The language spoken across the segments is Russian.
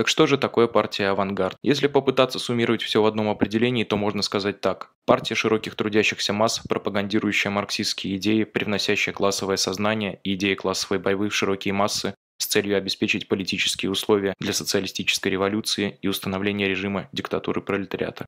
Так что же такое партия «Авангард»? Если попытаться суммировать все в одном определении, то можно сказать так. Партия широких трудящихся масс, пропагандирующая марксистские идеи, привносящая классовое сознание и идеи классовой борьбы в широкие массы, с целью обеспечить политические условия для социалистической революции и установления режима диктатуры пролетариата.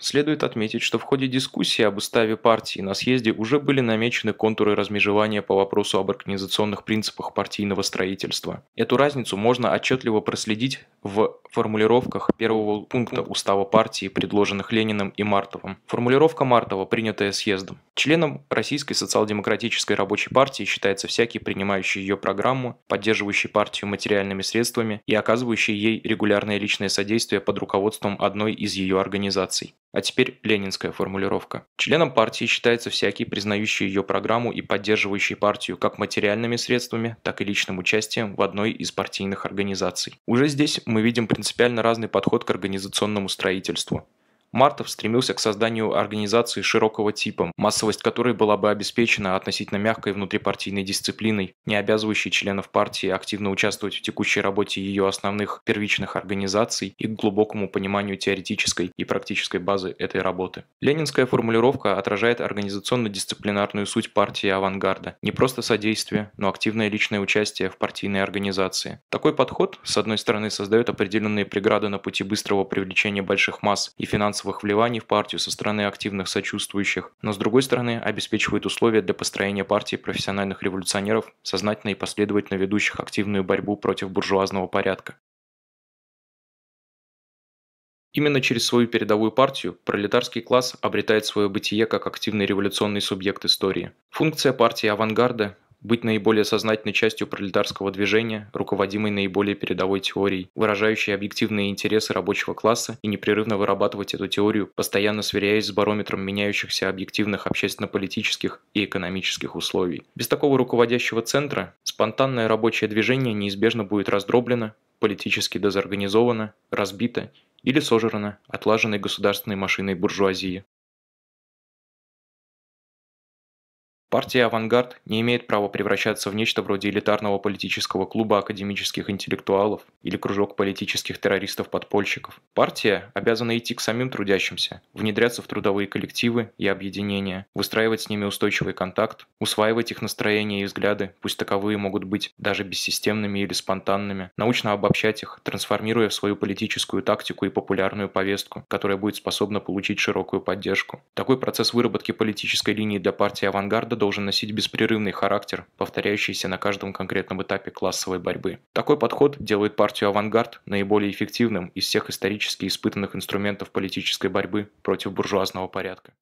Следует отметить, что в ходе дискуссии об уставе партии на съезде уже были намечены контуры размежевания по вопросу об организационных принципах партийного строительства. Эту разницу можно отчетливо проследить в формулировках первого пункта устава партии, предложенных Лениным и Мартовым. Формулировка Мартова, принятая съездом. Членом Российской социал-демократической рабочей партии считается всякий, принимающий ее программу, поддерживающий партию материальными средствами и оказывающий ей регулярное личное содействие под руководством одной из ее организаций. А теперь ленинская формулировка. Членом партии считается всякий, признающий ее программу и поддерживающий партию как материальными средствами, так и личным участием в одной из партийных организаций. Уже здесь мы видим принципиально разный подход к организационному строительству. Мартов стремился к созданию организации широкого типа, массовость которой была бы обеспечена относительно мягкой внутрипартийной дисциплиной, не обязывающей членов партии активно участвовать в текущей работе ее основных первичных организаций и к глубокому пониманию теоретической и практической базы этой работы. Ленинская формулировка отражает организационно-дисциплинарную суть партии авангарда. Не просто содействие, но активное личное участие в партийной организации. Такой подход, с одной стороны, создает определенные преграды на пути быстрого привлечения больших масс и финансовых финансовых вливаний в партию со стороны активных сочувствующих, но с другой стороны обеспечивает условия для построения партии профессиональных революционеров, сознательно и последовательно ведущих активную борьбу против буржуазного порядка. Именно через свою передовую партию пролетарский класс обретает свое бытие как активный революционный субъект истории. Функция партии авангарда быть наиболее сознательной частью пролетарского движения, руководимой наиболее передовой теорией, выражающей объективные интересы рабочего класса и непрерывно вырабатывать эту теорию, постоянно сверяясь с барометром меняющихся объективных общественно-политических и экономических условий. Без такого руководящего центра спонтанное рабочее движение неизбежно будет раздроблено, политически дезорганизовано, разбито или сожрано отлаженной государственной машиной буржуазии. Партия «Авангард» не имеет права превращаться в нечто вроде элитарного политического клуба академических интеллектуалов или кружок политических террористов-подпольщиков. Партия обязана идти к самим трудящимся, внедряться в трудовые коллективы и объединения, выстраивать с ними устойчивый контакт, усваивать их настроения и взгляды, пусть таковые могут быть даже бессистемными или спонтанными, научно обобщать их, трансформируя в свою политическую тактику и популярную повестку, которая будет способна получить широкую поддержку. Такой процесс выработки политической линии для партии «Авангарда» должен носить беспрерывный характер, повторяющийся на каждом конкретном этапе классовой борьбы. Такой подход делает партию «Авангард» наиболее эффективным из всех исторически испытанных инструментов политической борьбы против буржуазного порядка.